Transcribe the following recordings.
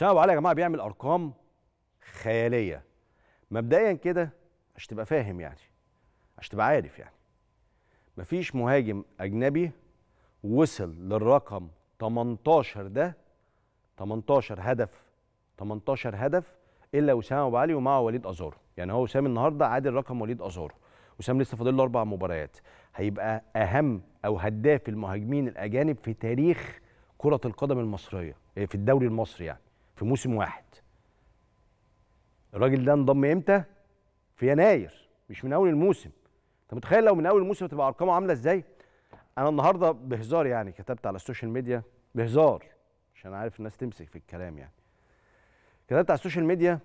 تشاو علي يا جماعه بيعمل ارقام خياليه مبدئيا كده عشان تبقى فاهم يعني عشان تبقى عارف يعني مفيش مهاجم اجنبي وصل للرقم 18 ده 18 هدف 18 هدف الا وسام ابو علي ومعه وليد ازارو يعني هو وسام النهارده عادل رقم وليد ازارو وسام لسه فاضل له اربع مباريات هيبقى اهم او هداف المهاجمين الاجانب في تاريخ كره القدم المصريه في الدوري المصري يعني في موسم واحد الراجل ده انضم امتى في يناير مش من اول الموسم انت متخيل لو من اول الموسم هتبقى ارقامه عامله ازاي انا النهارده بهزار يعني كتبت على السوشيال ميديا بهزار عشان عارف الناس تمسك في الكلام يعني كتبت على السوشيال ميديا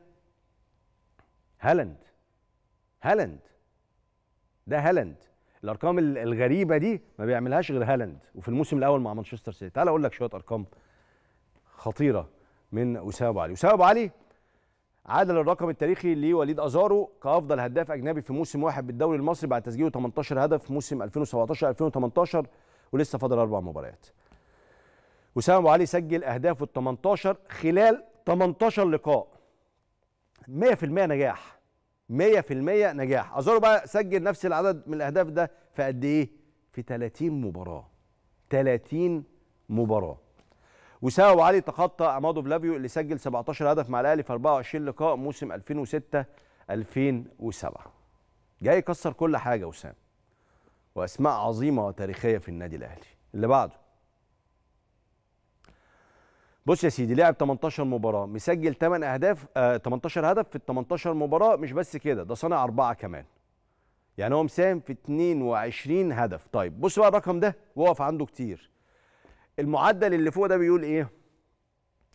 هالاند هالاند ده هالاند الارقام الغريبه دي ما بيعملهاش غير هالاند وفي الموسم الاول مع مانشستر سيتي تعال اقول لك شويه ارقام خطيره من وسام ابو علي وسام ابو علي عادل الرقم التاريخي لوليد ازارو كافضل هداف اجنبي في موسم واحد بالدوري المصري بعد تسجيله 18 هدف موسم 2017 2018 ولسه فاضل اربع مباريات وسام ابو علي سجل اهدافه ال 18 خلال 18 لقاء 100% نجاح 100% نجاح ازارو بقى سجل نفس العدد من الاهداف ده في قد ايه في 30 مباراه 30 مباراه وسام علي تخطى امادو فلافيو اللي سجل 17 هدف مع الاهلي في 24 لقاء موسم 2006 2007 جاي يكسر كل حاجه وسام واسماء عظيمه وتاريخيه في النادي الاهلي اللي بعده بص يا سيدي لعب 18 مباراه مسجل 8 اهداف آه 18 هدف في ال 18 مباراه مش بس كده ده صنع اربعه كمان يعني هو مساهم في 22 هدف طيب بص بقى الرقم ده وقف عنده كتير المعدل اللي فوق ده بيقول ايه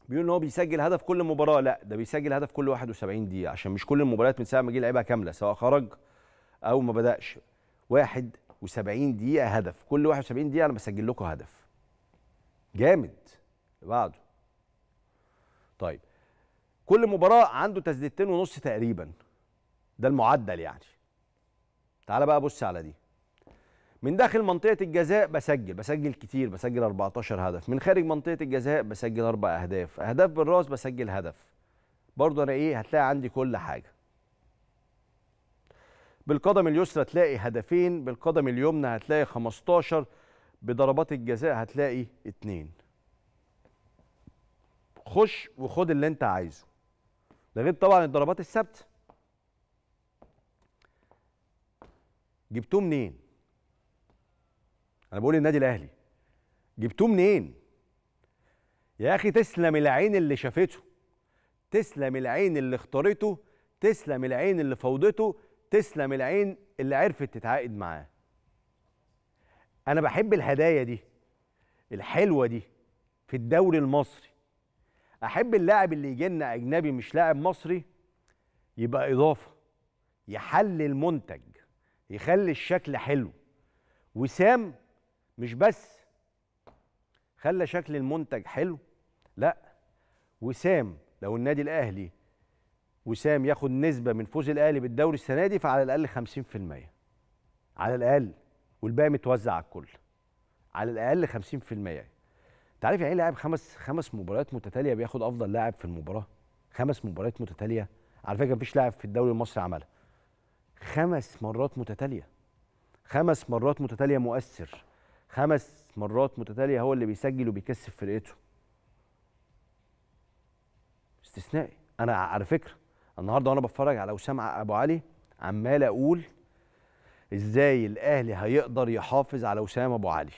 بيقول ان هو بيسجل هدف كل مباراه لا ده بيسجل هدف كل 71 دقيقه عشان مش كل المباريات من ساعه ما جه لعيبه كامله سواء خرج او ما بداش 71 دقيقه هدف كل 71 دقيقه انا بسجل لكم هدف جامد بعده طيب كل مباراه عنده تسديدتين ونص تقريبا ده المعدل يعني تعال بقى بص على دي من داخل منطقه الجزاء بسجل بسجل كتير بسجل 14 هدف من خارج منطقه الجزاء بسجل اربع اهداف اهداف بالراس بسجل هدف برضه انا ايه هتلاقي عندي كل حاجه بالقدم اليسرى تلاقي هدفين بالقدم اليمنى هتلاقي 15 بضربات الجزاء هتلاقي اتنين خش وخد اللي انت عايزه ده غير طبعا الضربات الثابته جبتوه منين انا بقول النادي الاهلي جبتوه منين يا اخي تسلم العين اللي شافته تسلم العين اللي اختارته تسلم العين اللي فوضته تسلم العين اللي عرفت تتعاقد معاه انا بحب الهدايا دي الحلوه دي في الدوري المصري احب اللاعب اللي يجي لنا اجنبي مش لاعب مصري يبقى اضافه يحل المنتج يخلي الشكل حلو وسام مش بس خلى شكل المنتج حلو لا وسام لو النادي الاهلي وسام ياخد نسبه من فوز الاهلي بالدوري السنه دي فعلى الاقل 50% على الاقل والباقي متوزع على الكل على الاقل 50% انت عارف يعني إيه لاعب خمس خمس مباريات متتاليه بياخد افضل لاعب في المباراه خمس مباريات متتاليه على فكره مفيش لاعب في الدوري المصري عملها خمس مرات متتاليه خمس مرات متتاليه مؤثر خمس مرات متتاليه هو اللي بيسجل وبيكسب فرقته استثنائي انا على فكره النهارده وانا بتفرج على وسام ابو علي عمال اقول ازاي الاهلي هيقدر يحافظ على وسام ابو علي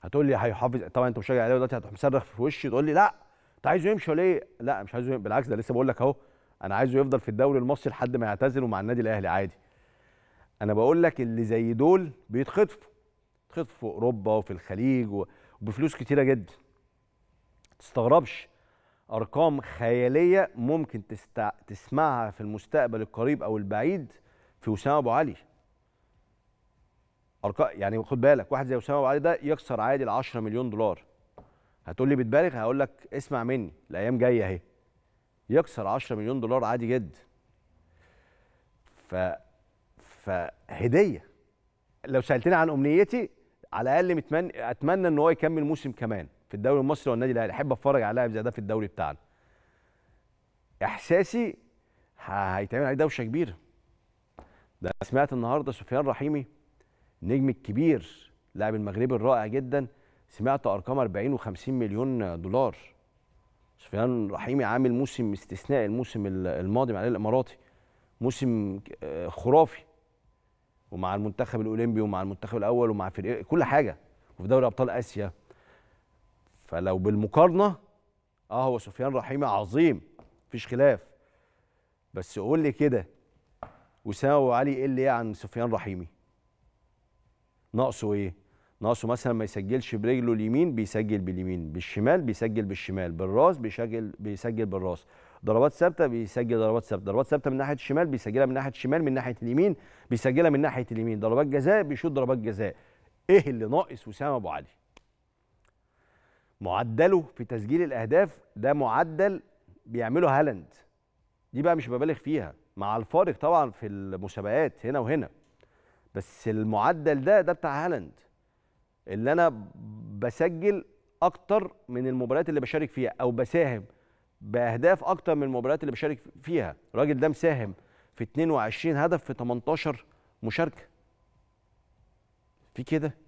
هتقول لي هيحافظ طبعا انت مشجع الاهلي دلوقتي هتروح مصرخ في وشي تقول لي لا انت عايزه يمشي ولا ايه لا مش عايزه يمشي بالعكس ده لسه بقول لك اهو انا عايزه يفضل في الدوري المصري لحد ما يعتزل ومع النادي الاهلي عادي انا بقول لك اللي زي دول بيتخطفوا بتتخطف في اوروبا وفي الخليج وبفلوس كتيره جدا تستغربش ارقام خياليه ممكن تستع... تسمعها في المستقبل القريب او البعيد في وسام ابو علي ارقام يعني خد بالك واحد زي وسام ابو علي ده يكسر عادي ال 10 مليون دولار هتقول لي بتبالغ هقول لك اسمع مني الايام جايه اهي يكسر 10 مليون دولار عادي جدا ف فهديه لو سالتني عن امنيتي على الاقل متمن... اتمنى ان هو يكمل موسم كمان في الدوري المصري والنادي الاهلي احب اتفرج على لاعب زي ده في الدوري بتاعنا احساسي هيتعمل عليه دوشه كبيره ده سمعت النهارده سفيان رحيمي نجم الكبير لاعب المغربي الرائع جدا سمعت ارقام 40 و50 مليون دولار سفيان رحيمي عامل موسم استثنائي الموسم الماضي مع الاماراتي موسم آه، خرافي ومع المنتخب الاولمبي ومع المنتخب الاول ومع فريق كل حاجه وفي دوري ابطال اسيا فلو بالمقارنه اه هو سفيان رحيمي عظيم مفيش خلاف بس قول لي كده وسام ابو علي ايه اللي عن سفيان رحيمي ناقصه ايه ناقصه مثلا ما يسجلش برجله اليمين بيسجل باليمين بالشمال بيسجل بالشمال بالراس بيسجل بيسجل بالراس ضربات ثابته بيسجل ضربات ثابته ضربات ثابته من ناحيه الشمال بيسجلها من ناحيه الشمال من ناحيه اليمين بيسجلها من ناحيه اليمين ضربات جزاء بيشوط ضربات جزاء ايه اللي ناقص وسام ابو علي معدله في تسجيل الاهداف ده معدل بيعمله هالاند دي بقى مش ببالغ فيها مع الفارق طبعا في المسابقات هنا وهنا بس المعدل ده ده بتاع هالاند اللي انا بسجل اكتر من المباريات اللي بشارك فيها او بساهم باهداف اكتر من المباريات اللي بشارك فيها الراجل ده مساهم في 22 هدف في 18 مشاركه في كده